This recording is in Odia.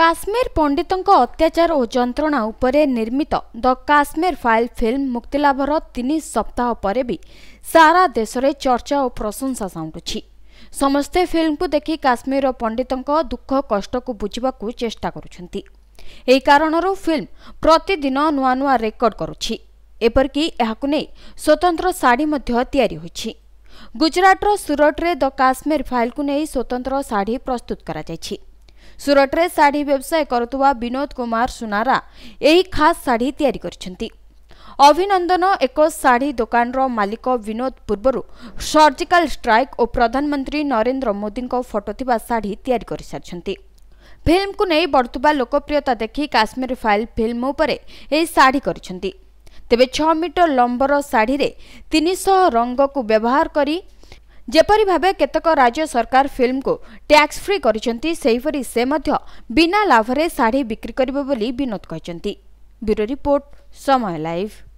କାଶ୍ମୀର ପଣ୍ଡିତଙ୍କ ଅତ୍ୟାଚାର ଓ ଯନ୍ତ୍ରଣା ଉପରେ ନିର୍ମିତ ଦ କାଶ୍ମୀର ଫାଇଲ୍ ଫିଲ୍ମ ମୁକ୍ତିଲାଭର ତିନି ସପ୍ତାହ ପରେ ବି ସାରା ଦେଶରେ ଚର୍ଚ୍ଚା ଓ ପ୍ରଶଂସା ସାଉଁଟୁଛି ସମସ୍ତେ ଫିଲ୍ମକୁ ଦେଖି କାଶ୍ମୀରର ପଣ୍ଡିତଙ୍କ ଦୁଃଖ କଷ୍ଟକୁ ବୁଝିବାକୁ ଚେଷ୍ଟା କରୁଛନ୍ତି ଏହି କାରଣରୁ ଫିଲ୍ମ ପ୍ରତିଦିନ ନୂଆ ନୂଆ ରେକର୍ଡ କରୁଛି ଏପରିକି ଏହାକୁ ନେଇ ସ୍ୱତନ୍ତ୍ର ଶାଢ଼ୀ ମଧ୍ୟ ତିଆରି ହୋଇଛି ଗୁଜରାଟର ସୁରଟରେ ଦ କାଶ୍ମୀର ଫାଇଲ୍କୁ ନେଇ ସ୍ୱତନ୍ତ୍ର ଶାଢ଼ୀ ପ୍ରସ୍ତୁତ କରାଯାଇଛି ସୁରଟରେ ଶାଢ଼ୀ ବ୍ୟବସାୟ କରୁଥିବା ବିନୋଦ କୁମାର ସୁନାରା ଏହି ଖାସ୍ ଶାଢ଼ୀ ତିଆରି କରିଛନ୍ତି ଅଭିନନ୍ଦନ ଏକ ଶାଢ଼ୀ ଦୋକାନର ମାଲିକ ବିନୋଦ ପୂର୍ବରୁ ସର୍ଜିକାଲ ଷ୍ଟ୍ରାଇକ୍ ଓ ପ୍ରଧାନମନ୍ତ୍ରୀ ନରେନ୍ଦ୍ର ମୋଦିଙ୍କ ଫଟୋ ଥିବା ଶାଢ଼ୀ ତିଆରି କରିସାରିଛନ୍ତି ଫିଲ୍ମକୁ ନେଇ ବଢ଼ୁଥିବା ଲୋକପ୍ରିୟତା ଦେଖି କାଶ୍ମୀର ଫାଇଲ୍ ଫିଲ୍ମ ଉପରେ ଏହି ଶାଢ଼ୀ କରିଛନ୍ତି ତେବେ ଛଅ ମିଟର ଲମ୍ବର ଶାଢ଼ୀରେ ତିନିଶହ ରଙ୍ଗକୁ ବ୍ୟବହାର କରି जेपरी भाबे केतक राज्य सरकार फिल्म को ट्याक्स फ्री करी चंती सही वरी से मध्य बिना लाभरे साड़ी बिक्री करिबो बोली विनोद कहचंती ब्यूरो रिपोर्ट समय लाइव